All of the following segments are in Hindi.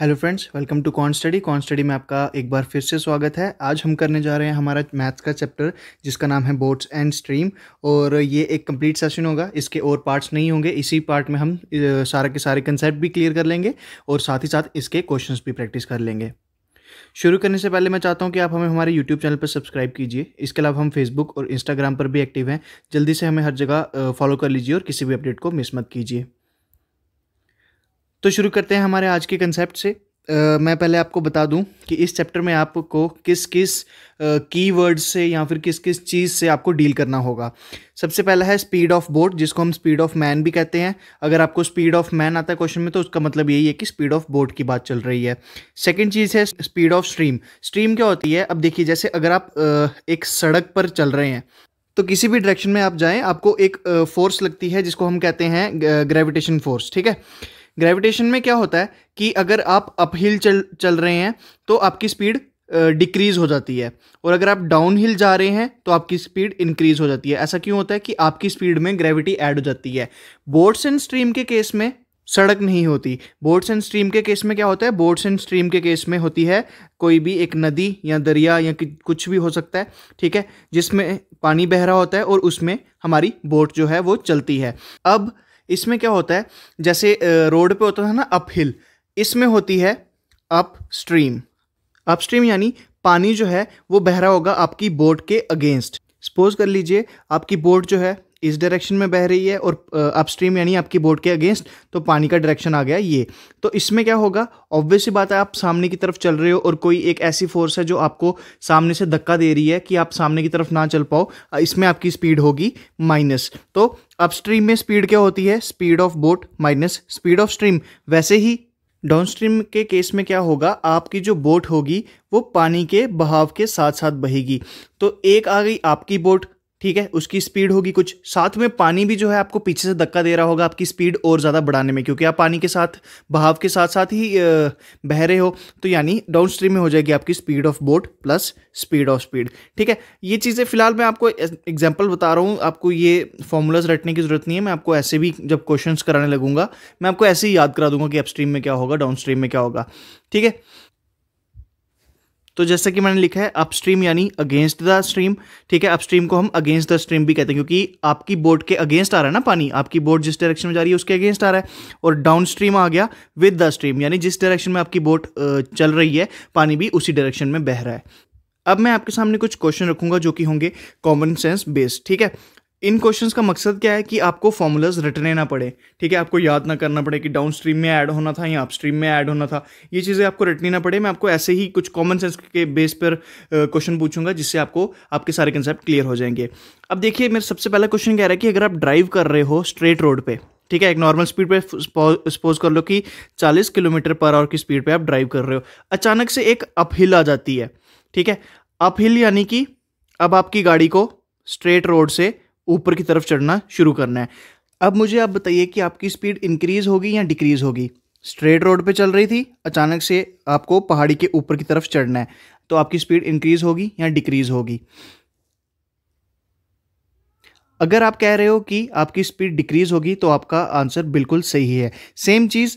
hello friends welcome to con study con study में आपका एक बार फिर से स्वागत है आज हम करने जा रहे हैं हमारा मैथ्स का चैप्टर जिसका नाम है बोर्ड्स एंड स्ट्रीम और ये एक कंप्लीट सेशन होगा इसके और पार्ट्स नहीं होंगे इसी पार्ट में हम सारा के सारे कंसेप्ट भी क्लियर कर लेंगे और साथ ही साथ इसके क्वेश्चन भी प्रैक्टिस कर लेंगे शुरू करने से पहले मैं चाहता हूँ कि आप हमें हमारे YouTube चैनल पर सब्सक्राइब कीजिए इसके अलावा हम Facebook और Instagram पर भी एक्टिव हैं जल्दी से हमें हर जगह फॉलो कर लीजिए और किसी भी अपडेट को मिस मत कीजिए तो शुरू करते हैं हमारे आज के कंसेप्ट से Uh, मैं पहले आपको बता दूं कि इस चैप्टर में आपको किस किस की uh, से या फिर किस किस चीज़ से आपको डील करना होगा सबसे पहला है स्पीड ऑफ बोट जिसको हम स्पीड ऑफ मैन भी कहते हैं अगर आपको स्पीड ऑफ मैन आता है क्वेश्चन में तो उसका मतलब यही है कि स्पीड ऑफ बोट की बात चल रही है सेकेंड चीज़ है स्पीड ऑफ स्ट्रीम स्ट्रीम क्या होती है अब देखिए जैसे अगर आप uh, एक सड़क पर चल रहे हैं तो किसी भी डायरेक्शन में आप जाएँ आपको एक फोर्स लगती है जिसको हम कहते हैं ग्रेविटेशन फोर्स ठीक है ग्रेविटेशन में क्या होता है कि अगर आप अपहिल चल चल रहे हैं तो आपकी स्पीड डिक्रीज़ हो जाती है और अगर आप डाउन हिल जा रहे हैं तो आपकी स्पीड इंक्रीज़ हो जाती है ऐसा क्यों होता है कि आपकी स्पीड में ग्रेविटी ऐड हो जाती है बोट्स एंड स्ट्रीम के केस में सड़क नहीं होती बोट्स एंड स्ट्रीम के केस में क्या होता है बोट्स एंड स्ट्रीम के केस में होती है कोई भी एक नदी या दरिया या कुछ भी हो सकता है ठीक है जिसमें पानी बह रहा होता है और उसमें हमारी बोट जो है वो चलती है अब इसमें क्या होता है जैसे रोड पे होता था ना अप हिल इसमें होती है अप स्ट्रीम अप स्ट्रीम यानी पानी जो है वो बह रहा होगा आपकी बोट के अगेंस्ट सपोज कर लीजिए आपकी बोट जो है इस डायरेक्शन में बह रही है और अपस्ट्रीम यानी आपकी बोट के अगेंस्ट तो पानी का डायरेक्शन आ गया ये तो इसमें क्या होगा ऑब्वियसली बात है आप सामने की तरफ चल रहे हो और कोई एक ऐसी फोर्स है जो आपको सामने से धक्का दे रही है कि आप सामने की तरफ ना चल पाओ इसमें आपकी स्पीड होगी माइनस तो अपस्ट्रीम में स्पीड क्या होती है speed of boat minus speed of stream वैसे ही डाउनस्ट्रीम के केस में क्या होगा आपकी जो बोट होगी वो पानी के बहाव के साथ साथ बहेगी तो एक आ गई आपकी बोट ठीक है उसकी स्पीड होगी कुछ साथ में पानी भी जो है आपको पीछे से धक्का दे रहा होगा आपकी स्पीड और ज़्यादा बढ़ाने में क्योंकि आप पानी के साथ बहाव के साथ साथ ही बह रहे हो तो यानी डाउन स्ट्रीम में हो जाएगी आपकी speed of boat plus speed of speed ठीक है ये चीज़ें फिलहाल मैं आपको एग्जाम्पल बता रहा हूँ आपको ये फॉर्मूलाज रटने की ज़रूरत नहीं है मैं आपको ऐसे भी जब क्वेश्चन कराने लगूंगा मैं आपको ऐसे ही याद करा दूंगा कि अपस्ट्रीम में क्या होगा डाउन स्ट्रीम में क्या होगा ठीक है तो जैसा कि मैंने लिखा है अपस्ट्रीम यानी अगेंस्ट द स्ट्रीम ठीक है अपस्ट्रीम को हम अगेंस्ट द स्ट्रीम भी कहते हैं क्योंकि आपकी बोट के अगेंस्ट आ रहा है ना पानी आपकी बोट जिस डायरेक्शन में जा रही है उसके अगेंस्ट आ रहा है और डाउन स्ट्रीम आ गया विद द स्ट्रीम यानी जिस डायरेक्शन में आपकी बोट चल रही है पानी भी उसी डायरेक्शन में बह रहा है अब मैं आपके सामने कुछ क्वेश्चन रखूंगा जो कि होंगे कॉमन सेंस बेस्ड ठीक है इन क्वेश्चंस का मकसद क्या है कि आपको फॉर्मूलाज रटने ना पड़े ठीक है आपको याद ना करना पड़े कि डाउन स्ट्रीम में ऐड होना था या अपस्ट्रीम में ऐड होना था ये चीज़ें आपको रटनी ना पड़े मैं आपको ऐसे ही कुछ कॉमन सेंस के बेस पर क्वेश्चन पूछूंगा जिससे आपको आपके सारे कंसेप्ट क्लियर हो जाएंगे अब देखिए मेरा सबसे पहला क्वेश्चन कह रहा है कि अगर आप ड्राइव कर रहे हो स्ट्रेट रोड पर ठीक है एक नॉर्मल स्पीड पर सपोज कर लो कि चालीस किलोमीटर पर आवर की स्पीड पर आप ड्राइव कर रहे हो अचानक से एक अपहिल आ जाती है ठीक है अपहिल यानी कि अब आपकी गाड़ी को स्ट्रेट रोड से ऊपर की तरफ चढ़ना शुरू करना है अब मुझे आप बताइए कि आपकी स्पीड इंक्रीज़ होगी या डिक्रीज़ होगी स्ट्रेट रोड पे चल रही थी अचानक से आपको पहाड़ी के ऊपर की तरफ चढ़ना है तो आपकी स्पीड इंक्रीज़ होगी या डिक्रीज़ होगी अगर आप कह रहे हो कि आपकी स्पीड डिक्रीज़ होगी तो आपका आंसर बिल्कुल सही है सेम चीज़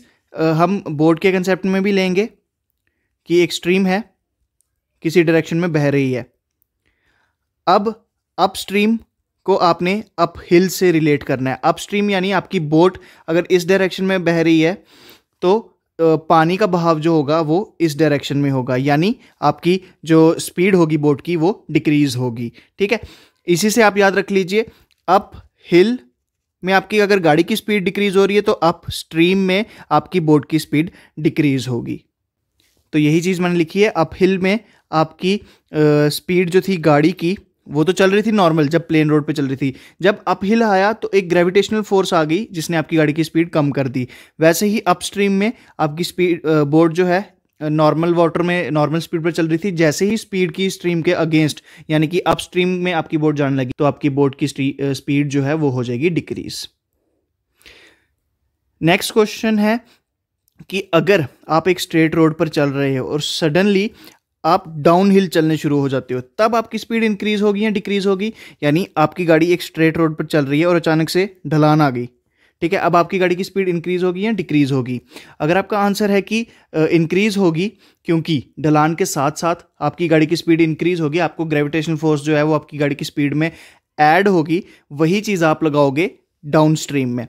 हम बोर्ड के कंसेप्ट में भी लेंगे कि एक स्ट्रीम है किसी डायरेक्शन में बह रही है अब अप स्ट्रीम को आपने अप हिल से रिलेट करना है अपस्ट्रीम यानी आपकी बोट अगर इस डायरेक्शन में बह रही है तो पानी का बहाव जो होगा वो इस डायरेक्शन में होगा यानी आपकी जो स्पीड होगी बोट की वो डिक्रीज होगी ठीक है इसी से आप याद रख लीजिए अप हिल में आपकी अगर गाड़ी की स्पीड डिक्रीज हो रही है तो अप स्ट्रीम में आपकी बोट की स्पीड डिक्रीज होगी तो यही चीज़ मैंने लिखी है अप हिल में आपकी स्पीड जो थी गाड़ी की वो तो चल रही थी नॉर्मल जब प्लेन रोड पे चल रही थी जब अपहिल आया तो एक ग्रेविटेशनल फोर्स आ गई जिसने आपकी गाड़ी की स्पीड कम कर दी वैसे ही अप स्ट्रीम में आपकी स्पीड बोर्ड जो है नॉर्मल वाटर में नॉर्मल स्पीड पर चल रही थी जैसे ही स्पीड की स्ट्रीम के अगेंस्ट यानी कि अप स्ट्रीम में आपकी बोट जाने लगी तो आपकी बोट की स्पीड जो है वो हो जाएगी डिक्रीज नेक्स्ट क्वेश्चन है कि अगर आप एक स्ट्रेट रोड पर चल रहे हो और सडनली आप डाउन हिल चलने शुरू हो जाते हो तब आपकी स्पीड इंक्रीज होगी या डिक्रीज होगी यानी आपकी गाड़ी एक स्ट्रेट रोड पर चल रही है और अचानक से ढलान आ गई ठीक है अब आपकी गाड़ी की स्पीड इंक्रीज होगी या डिक्रीज होगी अगर आपका आंसर है कि इंक्रीज होगी क्योंकि ढलान के साथ साथ आपकी गाड़ी की स्पीड इंक्रीज होगी आपको ग्रेविटेशन फोर्स जो है वो आपकी गाड़ी की स्पीड में ऐड होगी वही चीज़ आप लगाओगे डाउन स्ट्रीम में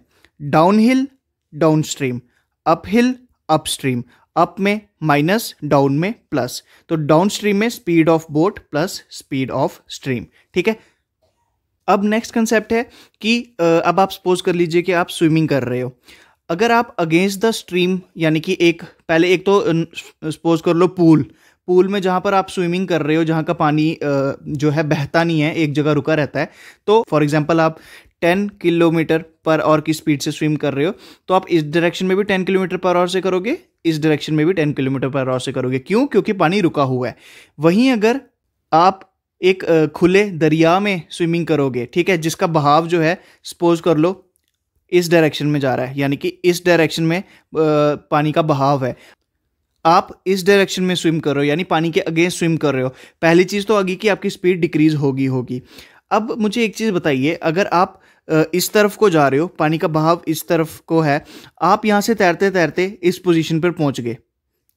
down hill down stream up hill upstream up में माइनस डाउन में प्लस तो डाउन स्ट्रीम में speed of boat plus speed of stream ठीक है अब नेक्स्ट कंसेप्ट है कि अब आप सपोज कर लीजिए कि आप स्विमिंग कर रहे हो अगर आप अगेंस्ट द स्ट्रीम यानी कि एक पहले एक तो सपोज कर लो पूल पूल में जहाँ पर आप स्विमिंग कर रहे हो जहाँ का पानी जो है बहता नहीं है एक जगह रुका रहता है तो फॉर एग्जांपल आप 10 किलोमीटर पर और की स्पीड से स्विम कर रहे हो तो आप इस डायरेक्शन में भी 10 किलोमीटर पर और से करोगे इस डायरेक्शन में भी टेन किलोमीटर पर आवर से करोगे क्यों क्योंकि पानी रुका हुआ है वहीं अगर आप एक खुले दरिया में स्विमिंग करोगे ठीक है जिसका बहाव जो है सपोज कर लो इस डायरेक्शन में जा रहा है यानी कि इस डायरेक्शन में पानी का बहाव है आप इस डायरेक्शन में स्विम कर रहे हो यानी पानी के अगेंस्ट स्विम कर रहे हो पहली चीज़ तो आगे कि आपकी स्पीड डिक्रीज होगी होगी अब मुझे एक चीज़ बताइए अगर आप इस तरफ को जा रहे हो पानी का बहाव इस तरफ को है आप यहाँ से तैरते तैरते इस पोजीशन पर पहुँच गए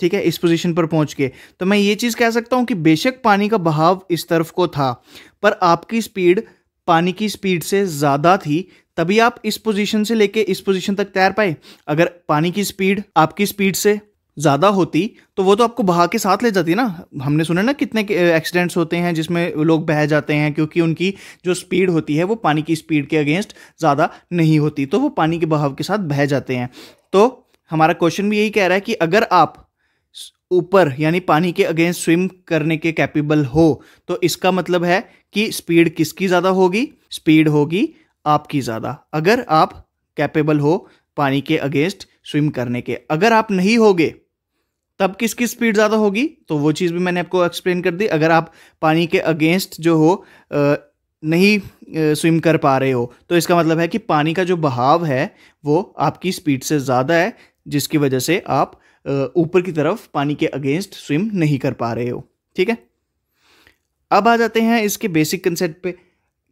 ठीक है इस पोजीशन पर पहुँच गए तो मैं ये चीज़ कह सकता हूँ कि बेशक पानी का बहाव इस तरफ को था पर आपकी स्पीड पानी की स्पीड से ज़्यादा थी तभी आप इस पोजीशन से लेके इस पोजीशन तक तैर पाए अगर पानी की स्पीड आपकी स्पीड से ज़्यादा होती तो वो तो आपको बहा के साथ ले जाती ना हमने सुना ना कितने एक्सीडेंट्स होते हैं जिसमें लोग बह जाते हैं क्योंकि उनकी जो स्पीड होती है वो पानी की स्पीड के अगेंस्ट ज़्यादा नहीं होती तो वो पानी के बहाव के साथ बह जाते हैं तो हमारा क्वेश्चन भी यही कह रहा है कि अगर आप ऊपर यानी पानी के अगेंस्ट स्विम करने के कैपेबल हो तो इसका मतलब है कि स्पीड किसकी ज़्यादा होगी स्पीड होगी आपकी ज़्यादा अगर आप कैपेबल हो पानी के अगेंस्ट स्विम करने के अगर आप नहीं होगे तब किसकी स्पीड ज़्यादा होगी तो वो चीज़ भी मैंने आपको एक्सप्लेन कर दी अगर आप पानी के अगेंस्ट जो हो नहीं स्विम कर पा रहे हो तो इसका मतलब है कि पानी का जो बहाव है वो आपकी स्पीड से ज़्यादा है जिसकी वजह से आप ऊपर की तरफ पानी के अगेंस्ट स्विम नहीं कर पा रहे हो ठीक है अब आ जाते हैं इसके बेसिक कंसेप्ट पे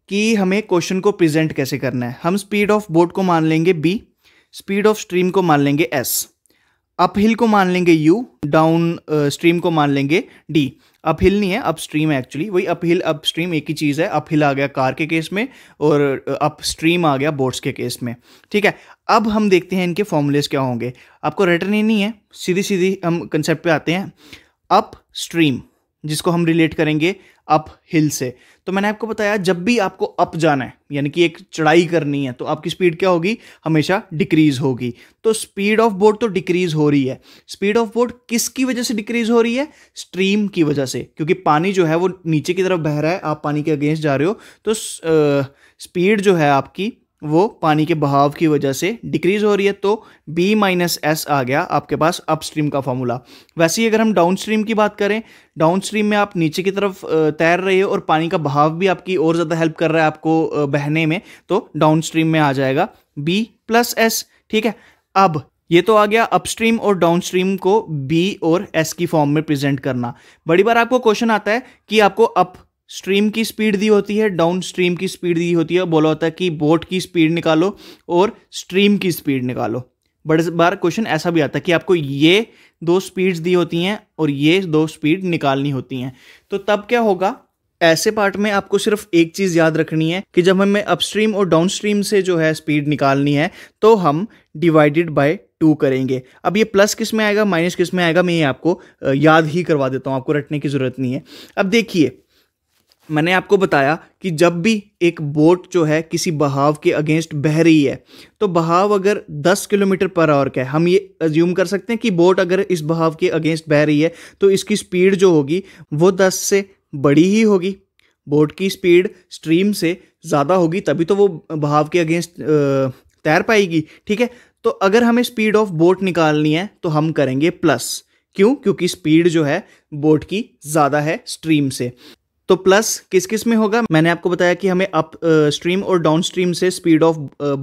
कि हमें क्वेश्चन को प्रेजेंट कैसे करना है हम स्पीड ऑफ बोट को मान लेंगे बी स्पीड ऑफ स्ट्रीम को मान लेंगे एस अपहिल को मान लेंगे यू डाउन स्ट्रीम को मान लेंगे डी अपहिल नहीं है अपस्ट्रीम है एक्चुअली वही अपहिल अपस्ट्रीम एक ही चीज़ है अपहिल आ गया कार के केस में और अपस्ट्रीम uh, आ गया बोट्स के केस में ठीक है अब हम देखते हैं इनके फॉर्मूलेस क्या होंगे आपको रिटर्न ही नहीं है सीधी सीधी हम कंसेप्ट पे आते हैं अप स्ट्रीम जिसको हम रिलेट करेंगे अप हिल से तो मैंने आपको बताया जब भी आपको अप जाना है यानी कि एक चढ़ाई करनी है तो आपकी स्पीड क्या होगी हमेशा डिक्रीज होगी तो स्पीड ऑफ बोट तो डिक्रीज हो रही है स्पीड ऑफ बोट किसकी वजह से डिक्रीज हो रही है स्ट्रीम की वजह से क्योंकि पानी जो है वो नीचे की तरफ बह रहा है आप पानी के अगेंस्ट जा रहे हो तो स्पीड जो है आपकी वो पानी के बहाव की वजह से डिक्रीज़ हो रही है तो बी माइनस एस आ गया आपके पास अपस्ट्रीम का फॉर्मूला वैसे ही अगर हम डाउनस्ट्रीम की बात करें डाउनस्ट्रीम में आप नीचे की तरफ तैर रहे हो और पानी का बहाव भी आपकी और ज़्यादा हेल्प कर रहा है आपको बहने में तो डाउनस्ट्रीम में आ जाएगा बी प्लस एस ठीक है अब ये तो आ गया अपस्ट्रीम और डाउनस्ट्रीम को बी और एस की फॉर्म में प्रेजेंट करना बड़ी बार आपको क्वेश्चन आता है कि आपको अप स्ट्रीम की स्पीड दी होती है डाउन स्ट्रीम की स्पीड दी होती है बोला होता है कि बोट की स्पीड निकालो और स्ट्रीम की स्पीड निकालो बड़े बार क्वेश्चन ऐसा भी आता है कि आपको ये दो स्पीड्स दी होती हैं और ये दो स्पीड निकालनी होती हैं तो तब क्या होगा ऐसे पार्ट में आपको सिर्फ एक चीज़ याद रखनी है कि जब हमें अपस्ट्रीम और डाउनस्ट्रीम से जो है स्पीड निकालनी है तो हम डिवाइडेड बाय टू करेंगे अब ये प्लस किस में आएगा माइनस किस में आएगा मैं ये आपको याद ही करवा देता हूँ आपको रटने की ज़रूरत नहीं है अब देखिए मैंने आपको बताया कि जब भी एक बोट जो है किसी बहाव के अगेंस्ट बह रही है तो बहाव अगर 10 किलोमीटर पर आवर का है हम ये अज्यूम कर सकते हैं कि बोट अगर इस बहाव के अगेंस्ट बह रही है तो इसकी स्पीड जो होगी वो 10 से बड़ी ही होगी बोट की स्पीड स्ट्रीम से ज़्यादा होगी तभी तो वो बहाव के अगेंस्ट तैर पाएगी ठीक है तो अगर हमें स्पीड ऑफ बोट निकालनी है तो हम करेंगे प्लस क्यों क्योंकि स्पीड जो है बोट की ज़्यादा है स्ट्रीम से तो प्लस किस किस में होगा मैंने आपको बताया कि हमें अप स्ट्रीम और डाउन स्ट्रीम से स्पीड ऑफ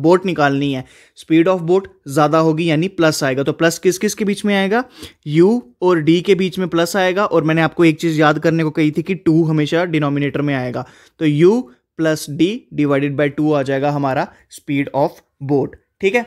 बोट निकालनी है स्पीड ऑफ बोट ज़्यादा होगी यानी प्लस आएगा तो प्लस किस किस के बीच में आएगा यू और डी के बीच में प्लस आएगा और मैंने आपको एक चीज़ याद करने को कही थी कि टू हमेशा डिनोमिनेटर में आएगा तो U plus D divided by two आ जाएगा हमारा स्पीड ऑफ बोट ठीक है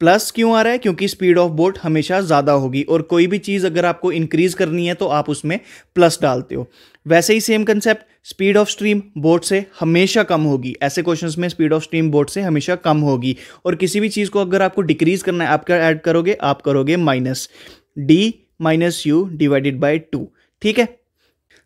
प्लस क्यों आ रहा है क्योंकि स्पीड ऑफ बोट हमेशा ज़्यादा होगी और कोई भी चीज़ अगर आपको इंक्रीज़ करनी है तो आप उसमें प्लस डालते हो वैसे ही same concept speed of stream boat से हमेशा कम होगी ऐसे क्वेश्चंस में स्पीड ऑफ स्ट्रीम बोट से हमेशा कम होगी और किसी भी चीज़ को अगर आपको डिक्रीज करना है आप क्या ऐड करोगे आप करोगे minus D minus U divided by two ठीक है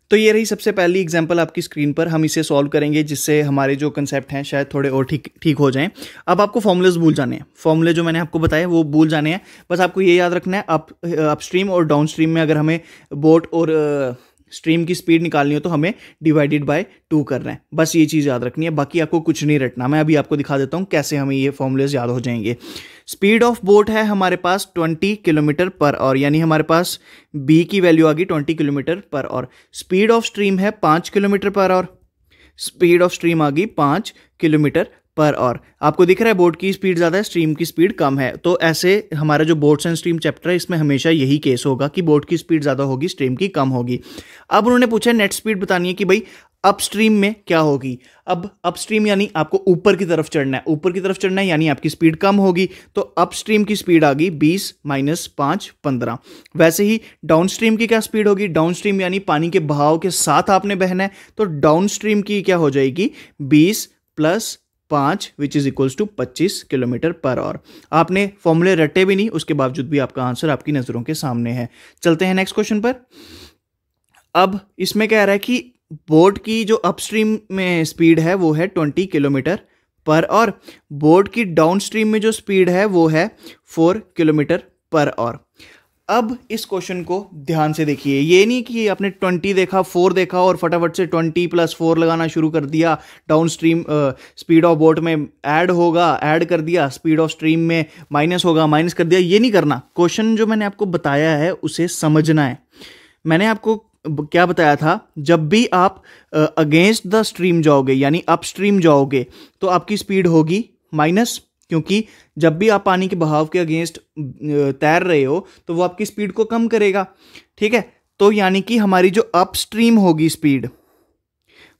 तो ये रही सबसे पहली एग्जाम्पल आपकी स्क्रीन पर हम इसे सॉल्व करेंगे जिससे हमारे जो कंसेप्ट हैं शायद थोड़े और ठीक ठीक हो जाएं अब आपको फॉर्मूलेज भूल जाने हैं फॉर्मूले जो मैंने आपको बताए वो भूल जाने हैं बस आपको ये याद रखना है अप अपस्ट्रीम और डाउनस्ट्रीम में अगर हमें बोट और स्ट्रीम की स्पीड निकालनी हो तो हमें डिवाइडेड बाय टू करना है बस ये चीज़ याद रखनी है बाकी आपको कुछ नहीं रटना मैं अभी आपको दिखा देता हूँ कैसे हमें ये फॉर्मूलेज याद हो जाएंगे स्पीड ऑफ बोट है हमारे पास ट्वेंटी किलोमीटर पर और यानी हमारे पास बी की वैल्यू आ गई ट्वेंटी किलोमीटर पर और स्पीड ऑफ स्ट्रीम है पाँच किलोमीटर पर और स्पीड ऑफ स्ट्रीम आ गई पाँच किलोमीटर पर और आपको दिख रहा है बोर्ड की स्पीड ज़्यादा है स्ट्रीम की स्पीड कम है तो ऐसे हमारा जो बोर्ड्स एंड स्ट्रीम चैप्टर है इसमें हमेशा यही केस होगा कि बोर्ड की स्पीड ज़्यादा होगी स्ट्रीम की कम होगी अब उन्होंने पूछा नेट स्पीड बतानी है कि भाई अपस्ट्रीम में क्या होगी अब अपस्ट्रीम यानी आपको ऊपर की तरफ चढ़ना है ऊपर की तरफ चढ़ना है यानी आपकी स्पीड कम होगी तो अपस्ट्रीम की स्पीड आ गई 20 माइनस पाँच पंद्रह वैसे ही डाउनस्ट्रीम की क्या स्पीड होगी डाउनस्ट्रीम यानी पानी के बहाव के साथ आपने बहना है तो डाउनस्ट्रीम की क्या हो जाएगी बीस प्लस पाँच विच इज़ इक्वल्स टू पच्चीस किलोमीटर पर आवर आपने फॉर्मूले रटे भी नहीं उसके बावजूद भी आपका आंसर आपकी नज़रों के सामने है चलते हैं नेक्स्ट क्वेश्चन पर अब इसमें कह रहा है कि बोट की जो अपस्ट्रीम में स्पीड है वो है ट्वेंटी किलोमीटर पर और बोट की डाउनस्ट्रीम में जो स्पीड है वो है फोर किलोमीटर पर और अब इस क्वेश्चन को ध्यान से देखिए ये नहीं कि आपने ट्वेंटी देखा फोर देखा और फटाफट से ट्वेंटी प्लस फोर लगाना शुरू कर दिया down stream speed of boat में ऐड होगा ऐड कर दिया स्पीड ऑफ स्ट्रीम में माइनस होगा माइनस कर दिया ये नहीं करना क्वेश्चन जो मैंने आपको बताया है उसे समझना है मैंने आपको क्या बताया था जब भी आप अगेंस्ट द स्ट्रीम जाओगे यानी अप स्ट्रीम जाओगे तो आपकी स्पीड होगी माइनस क्योंकि जब भी आप पानी के बहाव के अगेंस्ट तैर रहे हो तो वो आपकी स्पीड को कम करेगा ठीक है तो यानी कि हमारी जो अपस्ट्रीम होगी स्पीड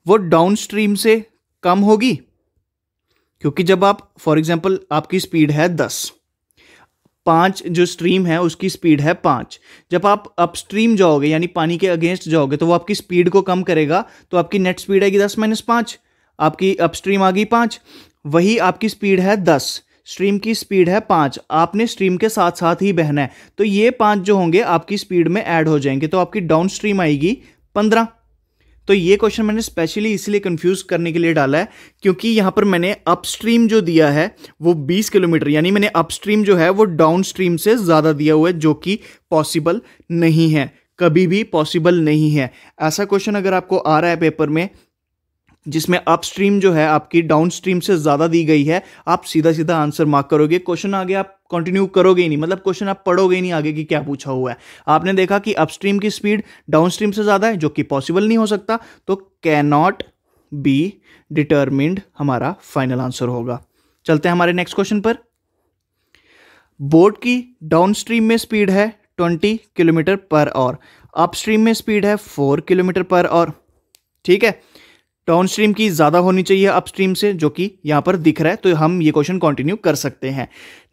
वो डाउन स्ट्रीम से कम होगी क्योंकि जब आप फॉर एग्जाम्पल आपकी स्पीड है दस पांच जो स्ट्रीम है उसकी स्पीड है पाँच जब आप अपस्ट्रीम जाओगे यानी पानी के अगेंस्ट जाओगे तो वो आपकी स्पीड को कम करेगा तो आपकी नेट स्पीड आएगी दस माइनस पांच आपकी अपस्ट्रीम आ गई पांच वही आपकी स्पीड है दस स्ट्रीम की स्पीड है पाँच आपने स्ट्रीम के साथ साथ ही बहना है तो ये पाँच जो होंगे आपकी स्पीड में ऐड हो जाएंगे तो आपकी डाउन स्ट्रीम आएगी पंद्रह तो ये क्वेश्चन मैंने स्पेशली इसलिए कंफ्यूज करने के लिए डाला है क्योंकि यहाँ पर मैंने अपस्ट्रीम जो दिया है वो 20 किलोमीटर यानी मैंने अपस्ट्रीम जो है वो डाउन स्ट्रीम से ज़्यादा दिया हुआ है जो कि पॉसिबल नहीं है कभी भी पॉसिबल नहीं है ऐसा क्वेश्चन अगर आपको आ रहा है पेपर में जिसमें अपस्ट्रीम जो है आपकी डाउनस्ट्रीम से ज़्यादा दी गई है आप सीधा सीधा आंसर मार्क करोगे क्वेश्चन आगे आप कंटिन्यू करोगे ही नहीं मतलब क्वेश्चन आप पढ़ोगे नहीं आगे कि क्या पूछा हुआ है आपने देखा कि अपस्ट्रीम की स्पीड डाउनस्ट्रीम से ज़्यादा है जो कि पॉसिबल नहीं हो सकता तो कैनॉट बी डिटर्मिंड हमारा फाइनल आंसर होगा चलते हैं हमारे नेक्स्ट क्वेश्चन पर बोट की डाउनस्ट्रीम में स्पीड है ट्वेंटी किलोमीटर पर और अपस्ट्रीम में स्पीड है फोर किलोमीटर पर और ठीक है डाउन स्ट्रीम की ज़्यादा होनी चाहिए अप स्ट्रीम से जो कि यहाँ पर दिख रहा है तो हम ये क्वेश्चन कंटिन्यू कर सकते हैं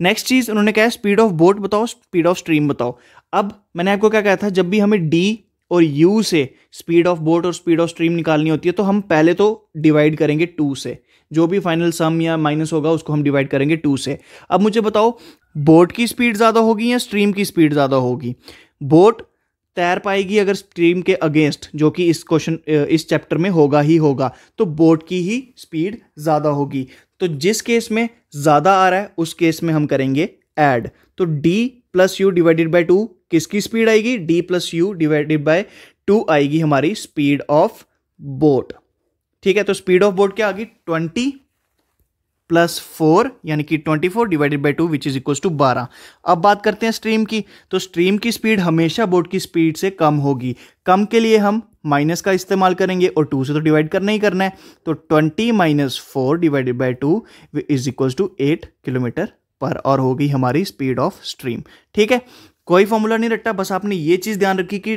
नेक्स्ट चीज़ उन्होंने कहा है स्पीड ऑफ बोट बताओ स्पीड ऑफ स्ट्रीम बताओ अब मैंने आपको क्या कहा था जब भी हमें डी और यू से स्पीड ऑफ बोट और स्पीड ऑफ स्ट्रीम निकालनी होती है तो हम पहले तो डिवाइड करेंगे टू से जो भी फाइनल सम या माइनस होगा उसको हम डिवाइड करेंगे टू से अब मुझे बताओ बोट की स्पीड ज़्यादा होगी या स्ट्रीम की स्पीड ज़्यादा होगी बोट तैर पाएगी अगर स्ट्रीम के अगेंस्ट जो कि इस क्वेश्चन इस चैप्टर में होगा ही होगा तो बोट की ही स्पीड ज़्यादा होगी तो जिस केस में ज़्यादा आ रहा है उस केस में हम करेंगे एड तो D plus U divided by two किसकी स्पीड आएगी D plus U divided by two आएगी हमारी स्पीड ऑफ बोट ठीक है तो स्पीड ऑफ बोट क्या आ गई ट्वेंटी प्लस फोर यानी कि twenty four divided by two which is equal to बारह अब बात करते हैं स्ट्रीम की तो स्ट्रीम की स्पीड हमेशा बोट की स्पीड से कम होगी कम के लिए हम माइनस का इस्तेमाल करेंगे और टू से तो डिवाइड करना ही करना है तो twenty minus four divided by two is equal to eight kilometre पर और होगी हमारी स्पीड ऑफ स्ट्रीम ठीक है कोई फॉर्मूला नहीं रखता बस आपने ये चीज़ ध्यान रखी कि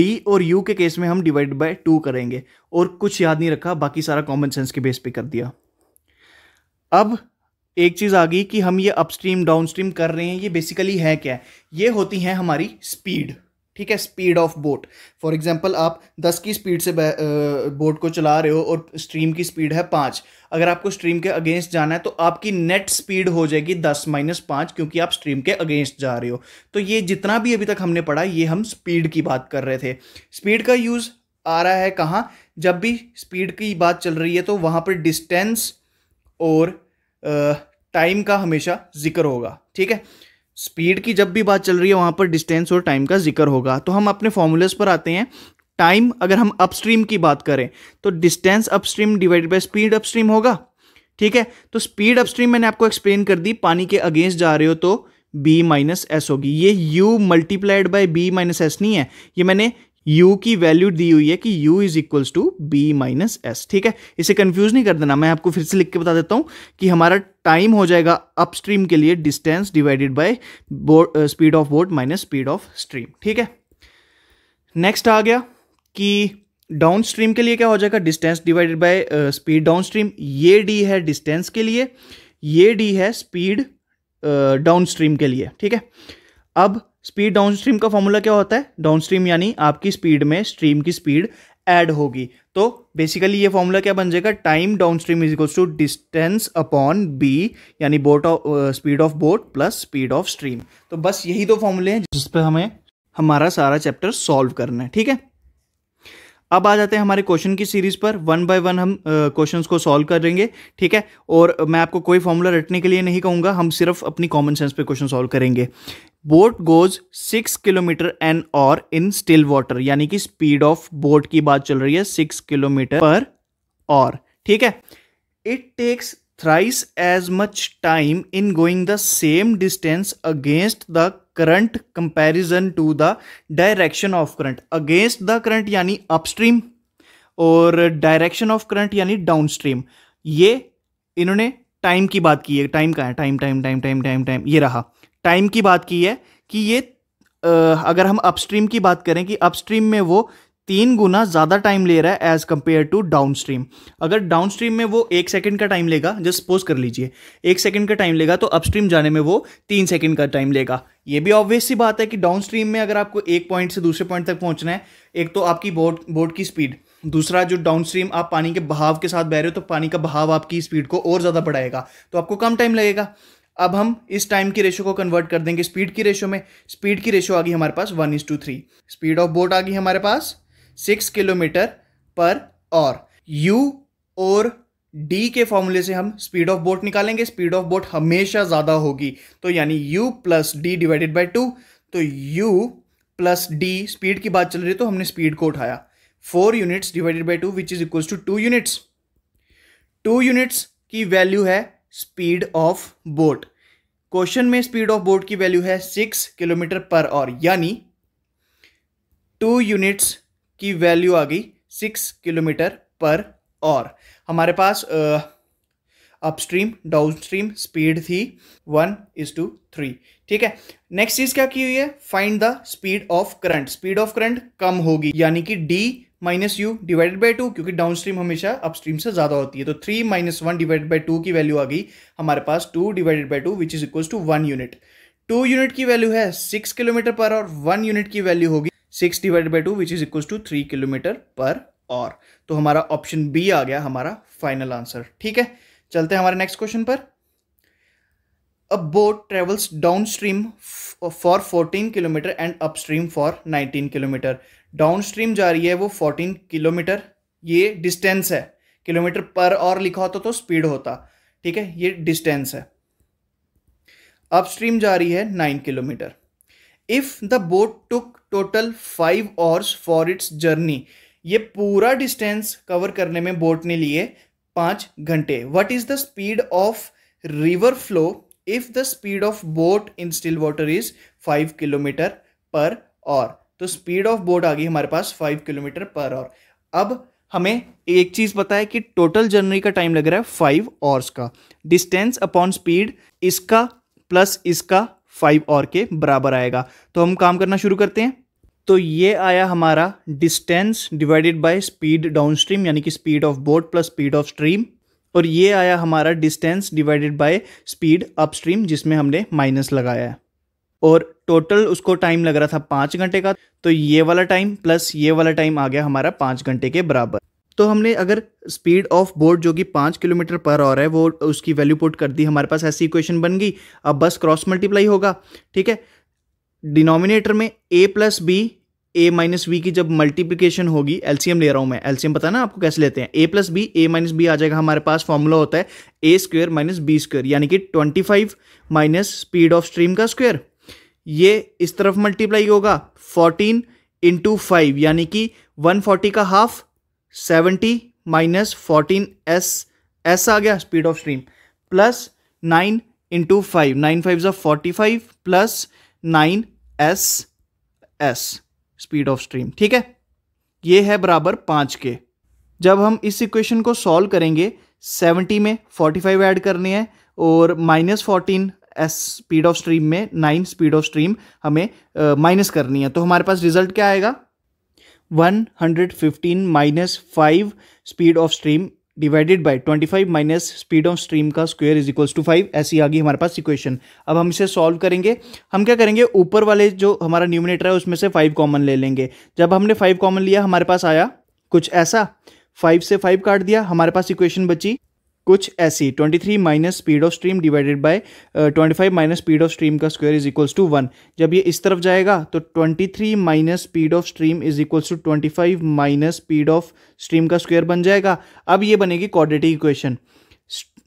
डी और यू के केस में हम डिवाइड बाय टू करेंगे और कुछ याद नहीं रखा बाकी सारा कॉमन सेंस के बेस पे कर दिया अब एक चीज़ आ गई कि हम ये अपस्ट्रीम डाउनस्ट्रीम कर रहे हैं ये बेसिकली है क्या ये होती है हमारी स्पीड ठीक है speed of boat for example आप 10 की स्पीड से बोट को चला रहे हो और स्ट्रीम की स्पीड है पाँच अगर आपको स्ट्रीम के अगेंस्ट जाना है तो आपकी नेट स्पीड हो जाएगी दस माइनस पाँच क्योंकि आप स्ट्रीम के अगेंस्ट जा रहे हो तो ये जितना भी अभी तक हमने पढ़ा ये हम स्पीड की बात कर रहे थे स्पीड का यूज़ आ रहा है कहाँ जब भी स्पीड की बात चल रही है तो वहाँ पर डिस्टेंस और टाइम का हमेशा जिक्र होगा ठीक है स्पीड की जब भी बात चल रही है वहाँ पर डिस्टेंस और टाइम का जिक्र होगा तो हम अपने फॉर्मूलेस पर आते हैं टाइम अगर हम अपस्ट्रीम की बात करें तो distance upstream divided by speed upstream होगा ठीक है तो स्पीड अपस्ट्रीम मैंने आपको एक्सप्लेन कर दी पानी के अगेंस्ट जा रहे हो तो बी माइनस एस होगी ये U multiplied by B minus S नहीं है ये मैंने यू की वैल्यू दी हुई है कि U is equals to B minus S ठीक है इसे कंफ्यूज नहीं कर देना मैं आपको फिर से लिख के बता देता हूं कि हमारा टाइम हो जाएगा अपस्ट्रीम के लिए distance divided by speed of boat minus speed of stream ठीक है नेक्स्ट आ गया कि डाउन स्ट्रीम के लिए क्या हो जाएगा distance divided by speed down stream ये डी है डिस्टेंस के लिए ये डी है स्पीड डाउन uh, स्ट्रीम के लिए ठीक है अब स्पीड डाउनस्ट्रीम का फॉर्मूला क्या होता है डाउनस्ट्रीम यानी आपकी स्पीड में स्ट्रीम की स्पीड ऐड होगी तो बेसिकली ये फॉर्मूला क्या बन जाएगा time down stream is equals to distance upon B यानी boat of speed of boat plus speed of stream तो बस यही दो फॉर्मूले हैं जिस पर हमें हमारा सारा चैप्टर सॉल्व करना है ठीक है अब आ जाते हैं हमारे क्वेश्चन की सीरीज पर वन बाय वन हम क्वेश्चन uh, को सॉल्व करेंगे ठीक है और मैं आपको कोई फॉर्मूला रटने के लिए नहीं कहूंगा हम सिर्फ अपनी कॉमन सेंस पे क्वेश्चन सॉल्व करेंगे boat goes six kilometre an hour in still water यानी कि स्पीड ऑफ बोट की बात चल रही है सिक्स किलोमीटर पर और ठीक है it takes thrice as much time in going the same distance against the current comparison to the direction of current against the current यानी अपस्ट्रीम और डायरेक्शन ऑफ करंट यानी डाउन स्ट्रीम ये इन्होंने टाइम की बात की है टाइम कहाँ है time time time time time time ये रहा टाइम की बात की है कि ये अगर हम अपस्ट्रीम की बात करें कि अपस्ट्रीम में वो तीन गुना ज़्यादा टाइम ले रहा है as compare to down stream अगर डाउन स्ट्रीम में वो एक सेकंड का टाइम लेगा जस्ट सपोज कर लीजिए एक सेकंड का टाइम लेगा तो अपस्ट्रीम जाने में वो तीन सेकंड का टाइम लेगा ये भी ऑब्वियस सी बात है कि डाउन स्ट्रीम में अगर आपको एक पॉइंट से दूसरे पॉइंट तक पहुंचना है एक तो आपकी बोट बोट की स्पीड दूसरा जो डाउन स्ट्रीम आप पानी के बहाव के साथ बह रहे हो तो पानी का बहाव आपकी स्पीड को और ज़्यादा बढ़ाएगा तो आपको कम टाइम लगेगा अब हम इस टाइम की रेशो को कन्वर्ट कर देंगे स्पीड की रेशो में स्पीड की रेशो आ गई हमारे पास one is to three speed of boat आ गई हमारे पास सिक्स किलोमीटर पर और यू और डी के फॉर्मूले से हम स्पीड ऑफ बोट निकालेंगे स्पीड ऑफ बोट हमेशा ज़्यादा होगी तो यानी U plus D divided by two तो यू प्लस डी स्पीड की बात चल रही है तो हमने स्पीड को उठाया four units divided by two which is equals to two units two units की वैल्यू है स्पीड ऑफ बोट क्वेश्चन में स्पीड ऑफ बोट की वैल्यू है सिक्स किलोमीटर पर आवर यानी टू यूनिट्स की वैल्यू आ गई सिक्स किलोमीटर पर और हमारे पास अपस्ट्रीम डाउनस्ट्रीम स्पीड थी वन इज टू थ्री ठीक है नेक्स्ट चीज क्या की हुई है find the speed of current speed of current कम होगी यानी कि D minus U divided by two क्योंकि डाउन स्ट्रीम हमेशा अपस्ट्रीम से ज़्यादा होती है तो three minus one divided by two की वैल्यू आ गई हमारे पास two divided by two which is equal to one unit two unit की वैल्यू है सिक्स किलोमीटर पर और वन यूनिट की वैल्यू होगी six divided by two which is equal to three kilometre पर और तो हमारा ऑप्शन बी आ गया हमारा फाइनल आंसर ठीक है चलते हैं हमारे नेक्स्ट क्वेश्चन पर a boat travels downstream for fourteen kilometre and upstream for nineteen kilometre downstream जा रही है वो फोर्टीन किलोमीटर ये डिस्टेंस है किलोमीटर पर और लिखा होता तो स्पीड होता ठीक है ये डिस्टेंस है अपस्ट्रीम जा रही है nine kilometre if the boat took total five hours for its journey ये पूरा डिस्टेंस कवर करने में बोट ने लिए पांच घंटे what is the speed of river flow if the speed of boat in still water is five kilometre पर और तो स्पीड ऑफ बोट आ गई हमारे पास फाइव किलोमीटर पर आवर अब हमें एक चीज़ पता है कि टोटल जर्नी का टाइम लग रहा है फाइव आवर्स का डिस्टेंस अपॉन स्पीड इसका प्लस इसका फाइव और के बराबर आएगा तो हम काम करना शुरू करते हैं तो ये आया हमारा distance divided by speed down downstream यानी कि speed of boat plus speed of stream और ये आया हमारा distance divided by speed upstream जिसमें हमने माइनस लगाया है और टोटल उसको टाइम लग रहा था पाँच घंटे का तो ये वाला टाइम प्लस ये वाला टाइम आ गया हमारा पाँच घंटे के बराबर तो हमने अगर स्पीड ऑफ बोट जो कि पाँच किलोमीटर पर आवर है वो उसकी वैल्यू पुट कर दी हमारे पास ऐसी इक्वेशन बन गई अब बस क्रॉस मल्टीप्लाई होगा ठीक है डिनोमिनेटर में A plus B A minus B की जब मल्टीप्लिकेशन होगी एलसीएम ले रहा हूं मैं एलसीएम पता ना आपको कैसे लेते हैं A plus B A minus B आ जाएगा हमारे पास फॉर्मूला होता है A square minus B square यानी कि twenty five minus speed of stream का स्क्वेयर ये इस तरफ मल्टीप्लाई होगा फोर्टीन इंटू फाइव यानी कि वन फोर्टी का half seventy minus fourteen S S आ गया speed of stream plus nine into five nine five ज़ा forty five plus nine S S speed of stream ठीक है ये है बराबर पाँच के जब हम इस इक्वेशन को सॉल्व करेंगे 70 में फोर्टी फाइव ऐड करने हैं और minus fourteen S speed of stream में नाइन स्पीड ऑफ स्ट्रीम हमें माइनस uh, करनी है तो हमारे पास रिजल्ट क्या आएगा one hundred fifteen minus five speed of stream divided twenty five minus speed of stream का square is equals to five ऐसी आ गई हमारे पास इक्वेशन अब हम इसे सॉल्व करेंगे हम क्या करेंगे ऊपर वाले जो हमारा न्यूमिनेटर है उसमें से फाइव कॉमन ले लेंगे जब हमने फाइव कॉमन लिया हमारे पास आया कुछ ऐसा फाइव से फाइव काट दिया हमारे पास इक्वेशन बची कुछ ऐसी 23 three minus speed of stream divided by 25 minus speed of stream का square is equals to one जब ये इस तरफ जाएगा तो 23 three minus speed of stream is equals to 25 minus speed of stream का स्क्वायर बन जाएगा अब ये बनेगी quadratic equation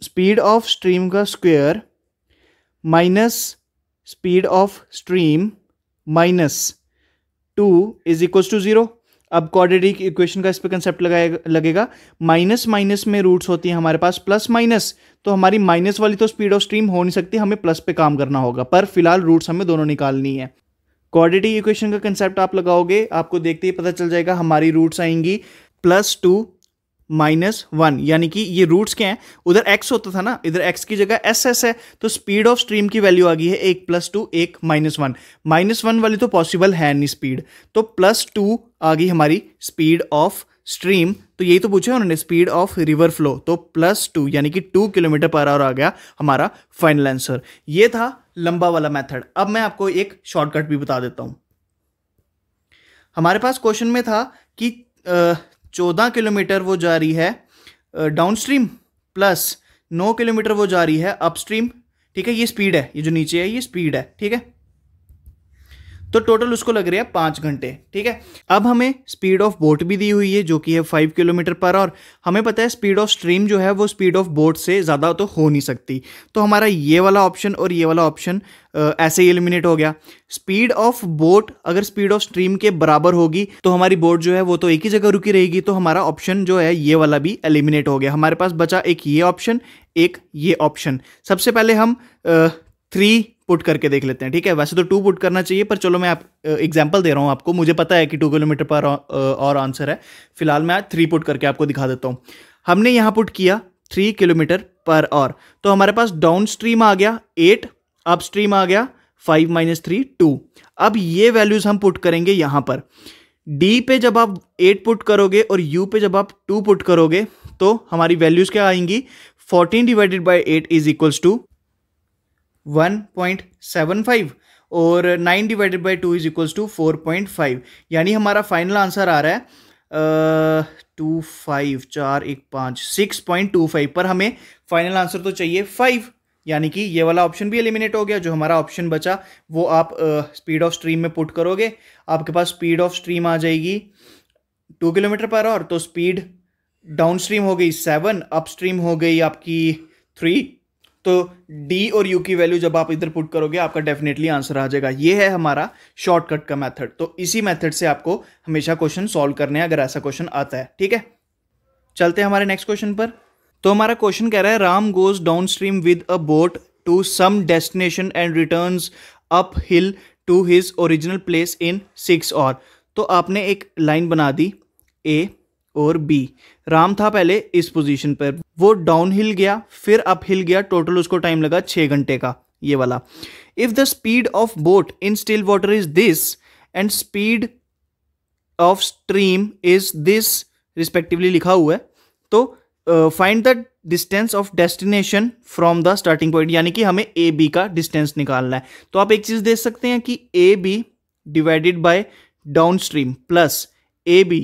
speed of stream का square minus speed of stream minus two is equals to zero अब क्वाड्रेटिक इक्वेशन का इस पर कंसेप्ट लगेगा माइनस माइनस में रूट्स होती हैं हमारे पास प्लस माइनस तो हमारी माइनस वाली तो स्पीड ऑफ स्ट्रीम हो नहीं सकती हमें प्लस पे काम करना होगा पर फिलहाल रूट्स हमें दोनों निकालनी है क्वाड्रेटिक इक्वेशन का कंसेप्ट आप लगाओगे आपको देखते ही पता चल जाएगा हमारी रूट्स आएंगी प्लस टू माइनस वन यानी कि ये रूट्स क्या हैं उधर एक्स होता था ना इधर एक्स की जगह एस एस है तो स्पीड ऑफ स्ट्रीम की वैल्यू आ गई है एक प्लस टू एक माइनस वन माइनस वन वाली तो पॉसिबल है नहीं स्पीड तो प्लस टू आ गई हमारी स्पीड ऑफ स्ट्रीम तो यही तो पूछा उन्होंने स्पीड ऑफ रिवर फ्लो तो प्लस टू यानी कि टू किलोमीटर पर आवर आ गया हमारा फाइनल आंसर ये था लंबा वाला मेथड अब मैं आपको एक शॉर्टकट भी बता देता हूं हमारे पास क्वेश्चन में था कि चौदह किलोमीटर वो जा रही है डाउन स्ट्रीम प्लस नौ किलोमीटर वो जा रही है अपस्ट्रीम ठीक है ये स्पीड है ये जो नीचे है ये स्पीड है ठीक है तो टोटल उसको लग रहा है पाँच घंटे ठीक है अब हमें स्पीड ऑफ बोट भी दी हुई है जो कि है फाइव किलोमीटर पर और हमें पता है स्पीड ऑफ स्ट्रीम जो है वो स्पीड ऑफ बोट से ज़्यादा तो हो नहीं सकती तो हमारा ये वाला ऑप्शन और ये वाला ऑप्शन ऐसे ही एलिमिनेट हो गया स्पीड ऑफ बोट अगर स्पीड ऑफ स्ट्रीम के बराबर होगी तो हमारी बोट जो है वो तो एक ही जगह रुकी रहेगी तो हमारा ऑप्शन जो है ये वाला भी एलिमिनेट हो गया हमारे पास बचा एक ये ऑप्शन एक ये ऑप्शन सबसे पहले हम थ्री पुट करके देख लेते हैं ठीक है वैसे तो टू पुट करना चाहिए पर चलो मैं आप एग्जाम्पल दे रहा हूँ आपको मुझे पता है कि टू किलोमीटर पर और आंसर है फिलहाल मैं थ्री पुट करके आपको दिखा देता हूँ हमने यहाँ पुट किया थ्री किलोमीटर पर और तो हमारे पास डाउन स्ट्रीम आ गया एट अप स्ट्रीम आ गया फाइव माइनस थ्री टू अब ये वैल्यूज हम पुट करेंगे यहाँ पर डी पे जब आप एट पुट करोगे और यू पे जब आप टू पुट करोगे तो हमारी वैल्यूज क्या आएंगी fourteen divided by eight is equals to 1.75 और 9 divided by two is equals to 4.5 यानी हमारा फाइनल आंसर आ रहा है टू फाइव चार एक पाँच सिक्स पॉइंट टू फाइव पर हमें फाइनल आंसर तो चाहिए फाइव यानी कि ये वाला ऑप्शन भी एलिमिनेट हो गया जो हमारा ऑप्शन बचा वो आप स्पीड ऑफ स्ट्रीम में पुट करोगे आपके पास स्पीड ऑफ स्ट्रीम आ जाएगी टू किलोमीटर पर आवर तो स्पीड डाउन स्ट्रीम हो गई सेवन अप स्ट्रीम हो गई आपकी थ्री तो डी और यू की वैल्यू जब आप इधर पुट करोगे आपका डेफिनेटली आंसर आ जाएगा ये है हमारा शॉर्टकट का मेथड तो इसी मेथड से आपको हमेशा क्वेश्चन सॉल्व करने हैं अगर ऐसा क्वेश्चन आता है ठीक है चलते हैं हमारे नेक्स्ट क्वेश्चन पर तो हमारा क्वेश्चन कह रहा है Ram goes downstream with a boat to some destination and return uphill to his original place in six hours तो आपने एक लाइन बना दी ए और बी राम था पहले इस पोजीशन पर वो डाउन हिल गया फिर अप हिल गया टोटल उसको टाइम लगा छः घंटे का ये वाला if the speed of boat in still water is this and speed of stream is this respectively लिखा हुआ है तो find the distance of destination from the starting point यानी कि हमें ए बी का डिस्टेंस निकालना है तो आप एक चीज़ देख सकते हैं कि A B divided by downstream plus A B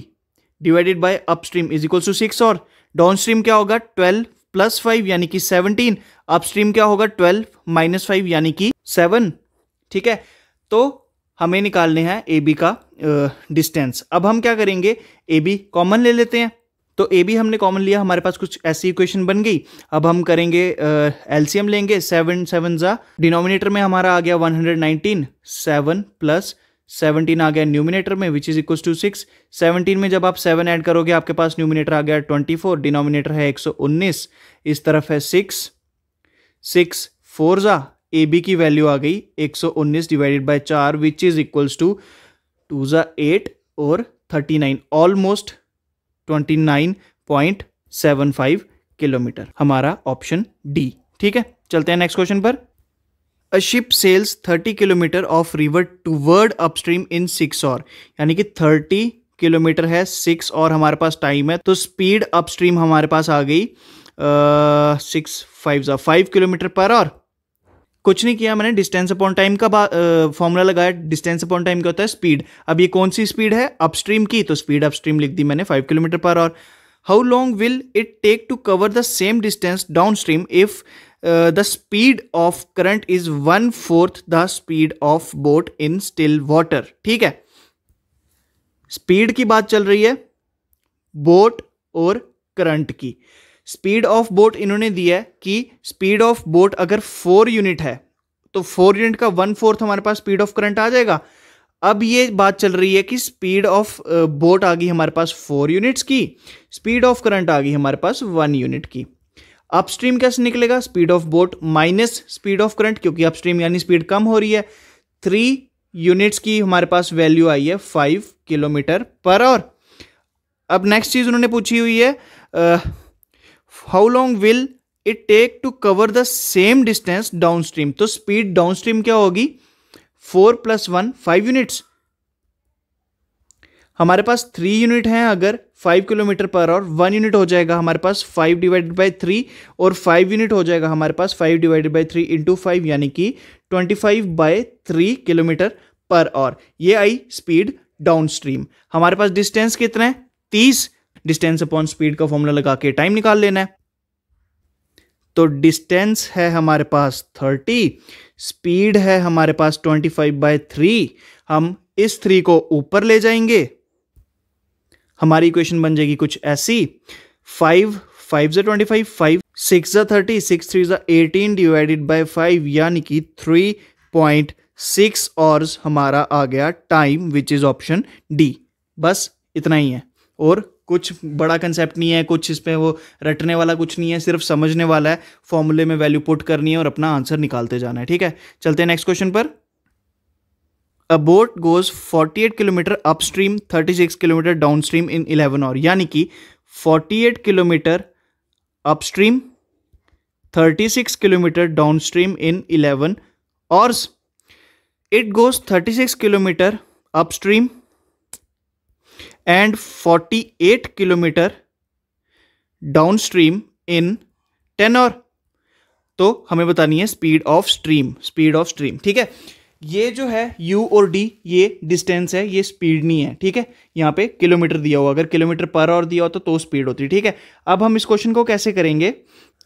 divided by upstream is equal to six और डाउनस्ट्रीम क्या होगा ट्वेल्व प्लस फाइव यानी कि सेवनटीन अपस्ट्रीम क्या होगा ट्वेल्व माइनस फाइव यानी कि सेवन ठीक है तो हमें निकालने हैं ए बी का डिस्टेंस अब हम क्या करेंगे ए बी कॉमन ले लेते हैं तो ए बी हमने कॉमन लिया हमारे पास कुछ ऐसी इक्वेशन बन गई अब हम करेंगे एलसीएम uh, लेंगे सेवन सेवन ज़ा डिनोमिनेटर में हमारा आ गया one hundred nineteen seven plus seventeen आ गया न्यूमिनेटर में which is equal to six seventeen में जब आप सेवन ऐड करोगे आपके पास न्यूमिनेटर आ गया ट्वेंटी फोर डिनोमिनेटर है एक सौ उन्नीस इस तरफ है सिक्स सिक्स फोर जा ए बी की वैल्यू आ गई एक सौ उन्नीस डिवाइडेड बाई चार which is equals to two जा एट और thirty nine almost twenty nine point seven five kilometre हमारा ऑप्शन डी ठीक है चलते हैं नेक्स्ट क्वेश्चन पर a ship sails thirty kilometre off river toward upstream in six hours यानी कि थर्टी किलोमीटर है सिक्स और हमारे पास टाइम है तो स्पीड अपस्ट्रीम हमारे पास आ गई सिक्स फाइव फाइव किलोमीटर पर और कुछ नहीं किया मैंने डिस्टेंस अपॉन टाइम का फॉर्मूला लगाया डिस्टेंस अपॉन टाइम का होता है स्पीड अब ये कौन सी स्पीड है अपस्ट्रीम की तो स्पीड अपस्ट्रीम लिख दी मैंने फाइव किलोमीटर पर hour how long will it take to cover the same distance downstream if the speed of current is one fourth the speed of boat in still water ठीक है स्पीड की बात चल रही है बोट और करंट की स्पीड ऑफ बोट इन्होंने दिया है कि स्पीड ऑफ बोट अगर फोर यूनिट है तो फोर यूनिट का वन फोर्थ हमारे पास स्पीड ऑफ करंट आ जाएगा अब ये बात चल रही है कि स्पीड ऑफ बोट आ गई हमारे पास फोर यूनिट्स की स्पीड ऑफ करंट आ गई हमारे पास वन यूनिट की अपस्ट्रीम कैसे निकलेगा speed of boat minus speed of current क्योंकि अपस्ट्रीम यानी स्पीड कम हो रही है थ्री यूनिट्स की हमारे पास वैल्यू आई है फाइव किलोमीटर पर आवर अब नेक्स्ट चीज़ उन्होंने पूछी हुई है how long will it take to cover the same distance downstream तो स्पीड डाउन स्ट्रीम क्या होगी four plus one five units हमारे पास थ्री यूनिट हैं अगर फाइव किलोमीटर पर आवर वन यूनिट हो जाएगा हमारे पास फाइव डिवाइडेड बाई थ्री और फाइव यूनिट हो जाएगा हमारे पास five divided by three into five यानी कि twenty five by three kilometre पर आवर ये आई स्पीड डाउन स्ट्रीम हमारे पास डिस्टेंस कितना है तीस डिस्टेंस अपॉन स्पीड का फॉर्मूला लगा के टाइम निकाल लेना है तो डिस्टेंस है हमारे पास थर्टी स्पीड है हमारे पास ट्वेंटी फाइव बाय थ्री हम इस थ्री को ऊपर ले जाएंगे हमारी इक्वेशन बन जाएगी कुछ ऐसी फाइव फाइव ज़ा ट्वेंटी फाइव फाइव सिक्स ज़ा थर्टी सिक्स थ्री ज़ा एटीन डिवाइडेड बाय फाइव यानी कि थ्री पॉइंट सिक्स और हमारा आ गया time which is option D बस इतना ही है और कुछ बड़ा कंसेप्ट नहीं है कुछ इसमें वो रटने वाला कुछ नहीं है सिर्फ समझने वाला है फॉर्मूले में वैल्यू पुट करनी है और अपना आंसर निकालते जाना है ठीक है चलते हैं नेक्स्ट क्वेश्चन पर a boat goes 48 kilometre upstream 36 kilometre downstream in 11 hour यानी कि 48 kilometre upstream 36 kilometre downstream in 11 hours it goes 36 and forty eight 48 downstream in 10 hours तो हमें बतानी है speed of stream speed of stream ठीक है ये जो है u और d ये डिस्टेंस है ये स्पीड नहीं है ठीक है यहाँ पे किलोमीटर दिया हुआ अगर किलोमीटर पर और दिया हो तो, तो स्पीड होती है ठीक है अब हम इस क्वेश्चन को कैसे करेंगे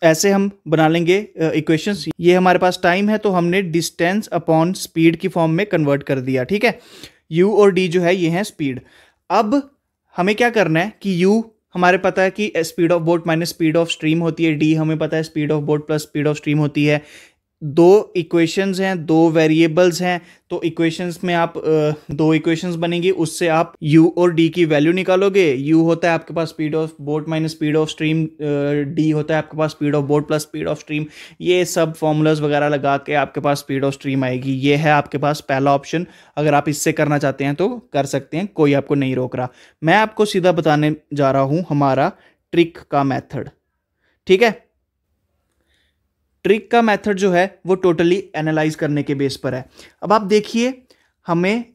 ऐसे हम बना लेंगे इक्वेशंस uh, ये हमारे पास टाइम है तो हमने डिस्टेंस अपॉन स्पीड की फॉर्म में कन्वर्ट कर दिया ठीक है u और d जो है ये है स्पीड अब हमें क्या करना है कि यू हमारे पता है कि speed of boat minus speed of stream होती है डी हमें पता है speed of boat plus speed of stream होती है दो इक्वेशंस हैं दो वेरिएबल्स हैं तो इक्वेशंस में आप दो इक्वेशंस बनेंगी उससे आप u और d की वैल्यू निकालोगे u होता है आपके पास speed of boat minus speed of stream d होता है आपके पास speed of boat plus speed of stream ये सब फॉर्मूलाज वगैरह लगा के आपके पास स्पीड ऑफ स्ट्रीम आएगी ये है आपके पास पहला ऑप्शन अगर आप इससे करना चाहते हैं तो कर सकते हैं कोई आपको नहीं रोक रहा मैं आपको सीधा बताने जा रहा हूँ हमारा ट्रिक का मैथड ठीक है ट्रिक का मेथड जो है वो टोटली एनालाइज करने के बेस पर है अब आप देखिए हमें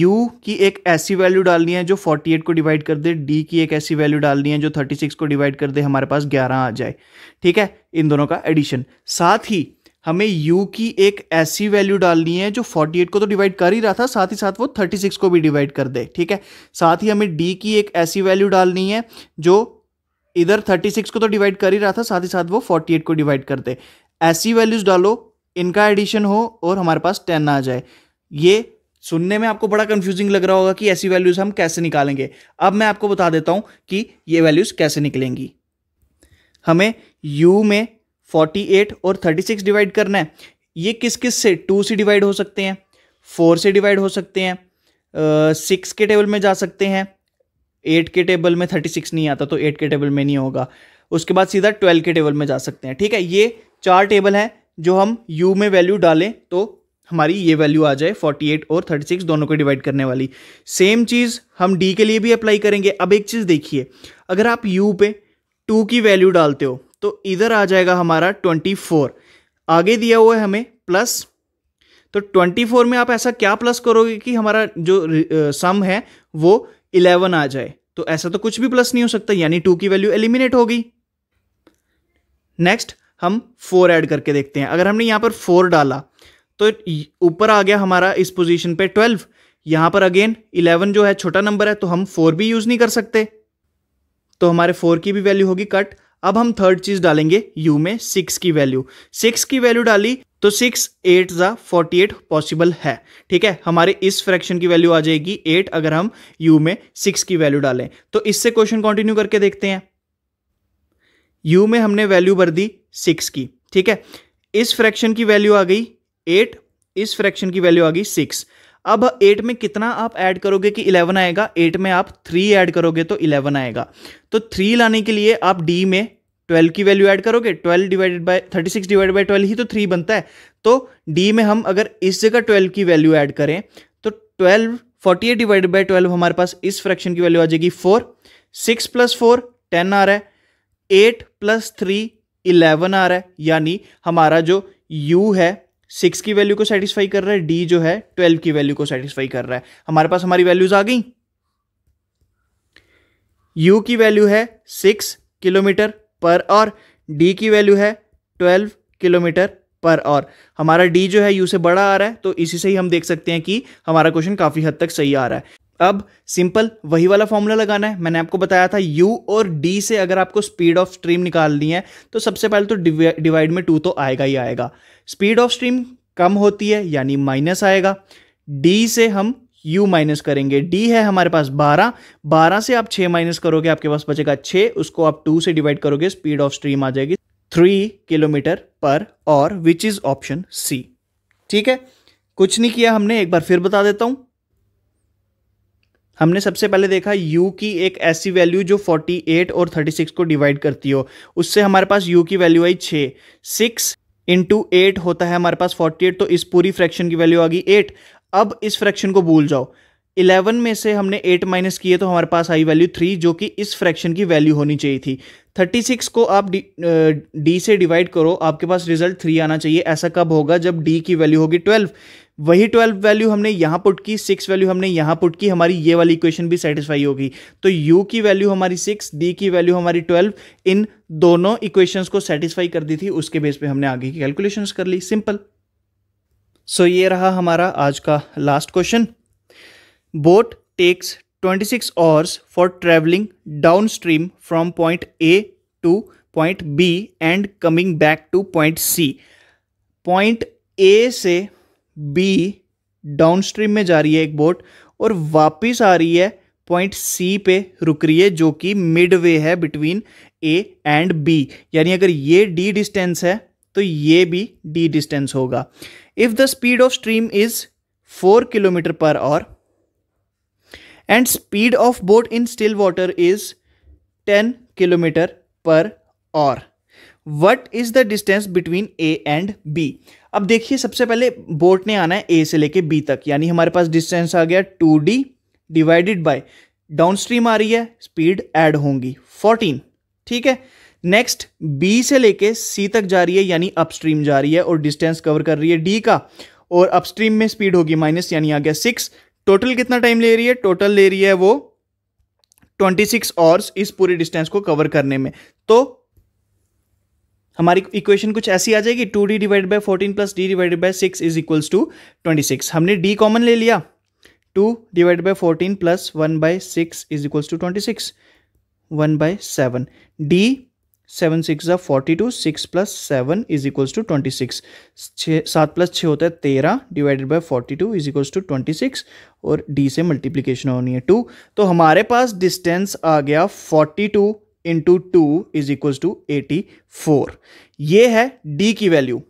u की एक ऐसी वैल्यू डालनी है जो 48 को डिवाइड कर दे d की एक ऐसी वैल्यू डालनी है जो 36 को डिवाइड कर दे हमारे पास 11 आ जाए ठीक है इन दोनों का एडिशन साथ ही हमें u की एक ऐसी वैल्यू डालनी है जो 48 को तो डिवाइड कर ही रहा था साथ ही साथ वो 36 को भी डिवाइड कर दे ठीक है साथ ही हमें डी की एक ऐसी वैल्यू डालनी है जो इधर 36 को तो डिवाइड कर ही रहा था साथ ही साथ वो 48 को डिवाइड कर दे ऐसी वैल्यूज डालो इनका एडिशन हो और हमारे पास टेन आ जाए ये सुनने में आपको बड़ा कंफ्यूजिंग लग रहा होगा कि ऐसी वैल्यूज हम कैसे निकालेंगे अब मैं आपको बता देता हूं कि ये वैल्यूज कैसे निकलेंगी हमें u में 48 और 36 डिवाइड करना है ये किस किस से टू से डिवाइड हो सकते हैं फोर से डिवाइड हो सकते हैं सिक्स के टेबल में जा सकते हैं एट के टेबल में थर्टी सिक्स नहीं आता तो एट के टेबल में नहीं होगा उसके बाद सीधा ट्वेल्व के टेबल में जा सकते हैं ठीक है ये चार टेबल हैं जो हम यू में वैल्यू डालें तो हमारी ये वैल्यू आ जाए 48 और 36 दोनों को डिवाइड करने वाली सेम चीज़ हम डी के लिए भी अप्लाई करेंगे अब एक चीज़ देखिए अगर आप यू पे टू की वैल्यू डालते हो तो इधर आ जाएगा हमारा 24 आगे दिया हुआ है हमें प्लस तो 24 में आप ऐसा क्या प्लस करोगे कि हमारा जो सम है वो 11 आ जाए तो ऐसा तो कुछ भी प्लस नहीं हो सकता यानी टू की वैल्यू एलिमिनेट होगी नेक्स्ट हम फोर ऐड करके देखते हैं अगर हमने यहाँ पर फोर डाला तो ऊपर आ गया हमारा इस पोजीशन पे ट्वेल्व यहाँ पर अगेन इलेवन जो है छोटा नंबर है तो हम फोर भी यूज़ नहीं कर सकते तो हमारे फोर की भी वैल्यू होगी कट अब हम थर्ड चीज़ डालेंगे यू में सिक्स की वैल्यू सिक्स की वैल्यू डाली तो सिक्स एट ज़ा फोर्टी एट पॉसिबल है ठीक है हमारे इस फ्रैक्शन की वैल्यू आ जाएगी एट अगर हम यू में सिक्स की वैल्यू डालें तो इससे क्वेश्चन कंटिन्यू करके देखते हैं यू में हमने वैल्यू भर दी सिक्स की ठीक है इस फ्रैक्शन की वैल्यू आ गई एट इस फ्रैक्शन की वैल्यू आ गई सिक्स अब एट में कितना आप ऐड करोगे कि इलेवन आएगा एट में आप थ्री ऐड करोगे तो इलेवन आएगा तो थ्री लाने के लिए आप डी में ट्वेल्व की वैल्यू ऐड करोगे twelve divided by thirty six divide by twelve ही तो थ्री बनता है तो डी में हम अगर इस जगह ट्वेल्व की वैल्यू ऐड करें तो twelve forty eight divided by twelve हमारे पास इस फ्रैक्शन की वैल्यू आ जाएगी four six plus four ten आ रहा है एट प्लस थ्री इलेवन आ रहा है यानी हमारा जो यू है सिक्स की वैल्यू को सेटिस्फाई कर रहा है डी जो है ट्वेल्व की वैल्यू को सेटिस्फाई कर रहा है हमारे पास हमारी वैल्यूज आ गई यू की वैल्यू है सिक्स किलोमीटर पर और डी की वैल्यू है ट्वेल्व किलोमीटर पर और हमारा डी जो है यू से बड़ा आ रहा है तो इसी से ही हम देख सकते हैं कि हमारा क्वेश्चन काफ़ी हद तक सही आ रहा है अब सिंपल वही वाला फॉर्मूला लगाना है मैंने आपको बताया था u और d से अगर आपको स्पीड ऑफ स्ट्रीम निकालनी है तो सबसे पहले तो डिवाइड में टू तो आएगा ही आएगा स्पीड ऑफ स्ट्रीम कम होती है यानी माइनस आएगा d से हम u माइनस करेंगे d है हमारे पास 12 12 से आप 6 माइनस करोगे आपके पास बचेगा 6 उसको आप 2 से डिवाइड करोगे स्पीड ऑफ स्ट्रीम आ जाएगी 3 किलोमीटर पर और विच इज ऑप्शन सी ठीक है कुछ नहीं किया हमने एक बार फिर बता देता हूं हमने सबसे पहले देखा u की एक ऐसी वैल्यू जो 48 और 36 को डिवाइड करती हो उससे हमारे पास u की वैल्यू आई छः सिक्स इंटू एट होता है हमारे पास 48 तो इस पूरी फ्रैक्शन की वैल्यू आ गई एट अब इस फ्रैक्शन को भूल जाओ 11 में से हमने 8 माइनस किए तो हमारे पास आई वैल्यू 3 जो कि इस फ्रैक्शन की वैल्यू होनी चाहिए थी 36 को आप डी, से डिवाइड करो आपके पास रिजल्ट 3 आना चाहिए ऐसा कब होगा जब डी की वैल्यू होगी ट्वेल्व वही ट्वेल्व वैल्यू हमने यहां पुट की सिक्स वैल्यू हमने यहां पुट की हमारी ये वाली इक्वेशन भी सेटिस्फाई होगी तो यू की वैल्यू हमारी सिक्स डी की वैल्यू हमारी ट्वेल्व इन दोनों इक्वेशंस को सेटिस्फाई कर दी थी उसके बेस पे हमने आगे की कैलकुलेशंस कर ली सिंपल सो so, ये रहा हमारा आज का last question boat takes 26 six hours for travelling downstream from point A to point B and coming back to point C point A से बी डाउन स्ट्रीम में जा रही है एक बोट और वापस आ रही है पॉइंट सी पे रुक रही है जो कि मिड वे है बिटवीन ए एंड बी यानी अगर ये डी डिस्टेंस है तो ये भी डी डिस्टेंस होगा if the speed of stream is four kilometre पर hour and speed of boat in still water is ten kilometre पर hour what is the distance between A and B अब देखिए सबसे पहले बोट ने आना है ए से लेके बी तक यानी हमारे पास डिस्टेंस आ गया two D divided by downstream आ रही है स्पीड ऐड होंगी फोर्टीन ठीक है नेक्स्ट बी से लेके सी तक जा रही है यानी अपस्ट्रीम जा रही है और डिस्टेंस कवर कर रही है डी का और अपस्ट्रीम में स्पीड होगी माइनस यानी आ गया सिक्स टोटल कितना टाइम ले रही है टोटल ले रही है वो ट्वेंटी सिक्स आवर्स इस पूरी डिस्टेंस को कवर करने में तो हमारी इक्वेशन कुछ ऐसी आ जाएगी two D divide by fourteen plus D divide by six is equals to twenty six हमने डी कॉमन ले लिया two divide by fourteen plus one by six is equals to twenty six one by seven D seven six या forty two six plus seven is equals to twenty six छः सात प्लस छः होता है तेरह divided by forty two is equals to twenty six और डी से मल्टीप्लीकेशन होनी है टू तो हमारे पास डिस्टेंस आ गया forty two into two is equal to eighty four ये है डी की वैल्यू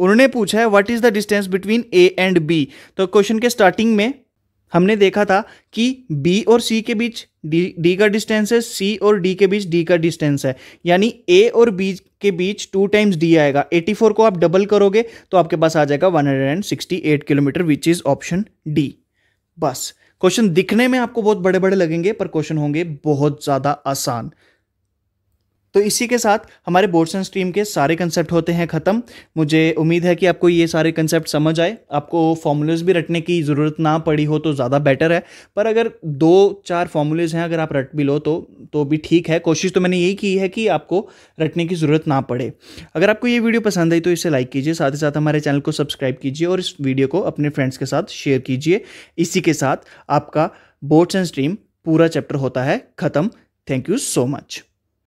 उन्होंने पूछा है what is the distance between A and B तो क्वेश्चन के स्टार्टिंग में हमने देखा था कि बी और सी के बीच डी डी का डिस्टेंस है सी और डी के बीच डी का डिस्टेंस है यानी ए और बी के बीच टू टाइम्स डी आएगा 84 को आप डबल करोगे तो आपके पास आ जाएगा 168 kilometre which is option D बस क्वेश्चन दिखने में आपको बहुत बड़े बड़े लगेंगे पर क्वेश्चन होंगे बहुत ज़्यादा आसान तो इसी के साथ हमारे बोर्ड्स एंड स्ट्रीम के सारे कंसेप्ट होते हैं ख़त्म मुझे उम्मीद है कि आपको ये सारे कंसेप्ट समझ आए आपको फॉर्मूलेज भी रटने की ज़रूरत ना पड़ी हो तो ज़्यादा बेटर है पर अगर दो चार फॉर्मूलेज हैं अगर आप रट भी लो तो तो भी ठीक है कोशिश तो मैंने यही की है कि आपको रटने की ज़रूरत ना पड़े अगर आपको ये वीडियो पसंद आई तो इसे लाइक कीजिए साथ ही साथ हमारे चैनल को सब्सक्राइब कीजिए और इस वीडियो को अपने फ्रेंड्स के साथ शेयर कीजिए इसी के साथ आपका बोर्ड्स एंड स्ट्रीम पूरा चैप्टर होता है ख़त्म थैंक यू सो मच